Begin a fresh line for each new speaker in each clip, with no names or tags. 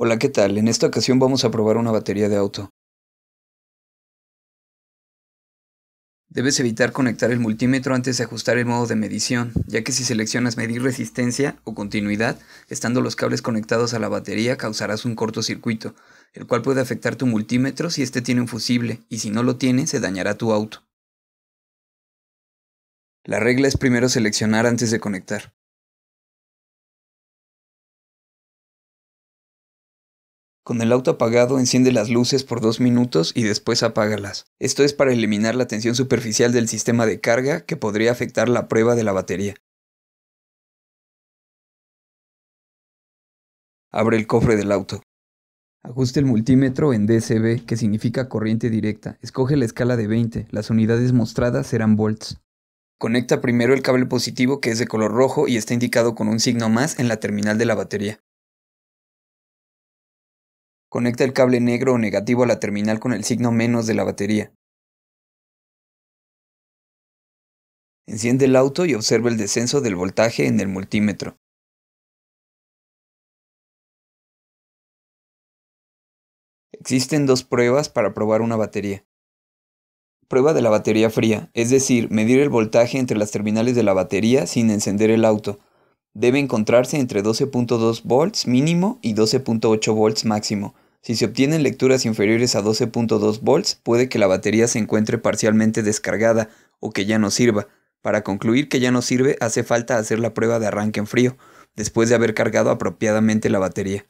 Hola, ¿qué tal? En esta ocasión vamos a probar una batería de auto.
Debes evitar conectar el multímetro antes de ajustar el modo de medición, ya que si seleccionas medir resistencia o continuidad, estando los cables conectados a la batería causarás un cortocircuito, el cual puede afectar tu multímetro si éste tiene un fusible, y si no lo tiene, se dañará tu auto. La
regla es primero seleccionar antes de conectar.
Con el auto apagado, enciende las luces por dos minutos y después apágalas. Esto es para eliminar la tensión superficial del sistema de carga que podría afectar la prueba de la batería. Abre el cofre del auto. Ajuste el multímetro en DCB, que significa corriente directa. Escoge la escala de 20. Las unidades mostradas serán volts. Conecta primero el cable positivo que es de color rojo y está indicado con un signo más en la terminal de la batería. Conecta el cable negro o negativo a la terminal con el
signo menos de la batería. Enciende el auto y observa el descenso del voltaje en el multímetro. Existen dos pruebas para probar
una batería. Prueba de la batería fría, es decir, medir el voltaje entre las terminales de la batería sin encender el auto, debe encontrarse entre 12.2 volts mínimo y 12.8 volts máximo. Si se obtienen lecturas inferiores a 12.2 volts, puede que la batería se encuentre parcialmente descargada o que ya no sirva. Para concluir que ya no sirve, hace falta hacer la prueba de arranque en frío, después de haber cargado apropiadamente la batería.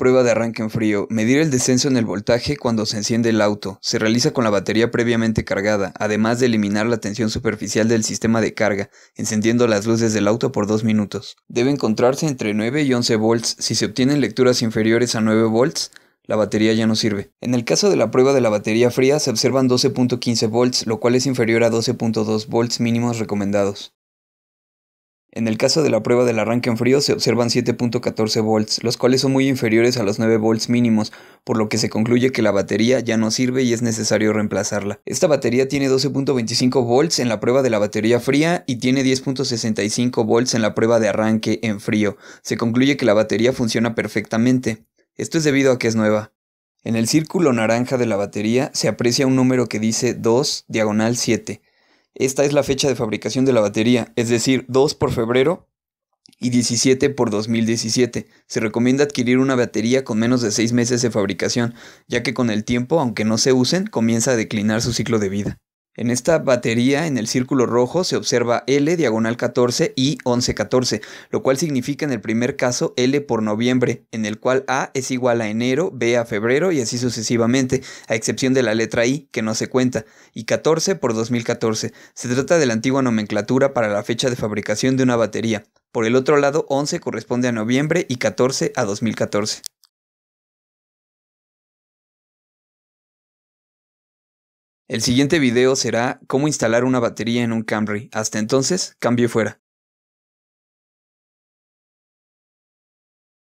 Prueba de arranque en frío. Medir el descenso en el voltaje cuando se enciende el auto. Se realiza con la batería previamente cargada, además de eliminar la tensión superficial del sistema de carga, encendiendo las luces del auto por dos minutos. Debe encontrarse entre 9 y 11 volts. Si se obtienen lecturas inferiores a 9 volts, la batería ya no sirve. En el caso de la prueba de la batería fría se observan 12.15 volts, lo cual es inferior a 12.2 volts mínimos recomendados. En el caso de la prueba del arranque en frío se observan 7.14 volts, los cuales son muy inferiores a los 9 volts mínimos, por lo que se concluye que la batería ya no sirve y es necesario reemplazarla. Esta batería tiene 12.25 volts en la prueba de la batería fría y tiene 10.65 volts en la prueba de arranque en frío. Se concluye que la batería funciona perfectamente. Esto es debido a que es nueva. En el círculo naranja de la batería se aprecia un número que dice 2 diagonal 7 esta es la fecha de fabricación de la batería, es decir, 2 por febrero y 17 por 2017. Se recomienda adquirir una batería con menos de 6 meses de fabricación, ya que con el tiempo, aunque no se usen, comienza a declinar su ciclo de vida. En esta batería, en el círculo rojo, se observa L diagonal 14 y 1114, lo cual significa en el primer caso L por noviembre, en el cual A es igual a enero, B a febrero y así sucesivamente, a excepción de la letra I, que no se cuenta, y 14 por 2014. Se trata de la antigua nomenclatura para la fecha de fabricación de una batería. Por el otro lado, 11 corresponde a noviembre y 14 a 2014.
El siguiente video será cómo instalar una batería en un Camry. Hasta entonces, cambio fuera.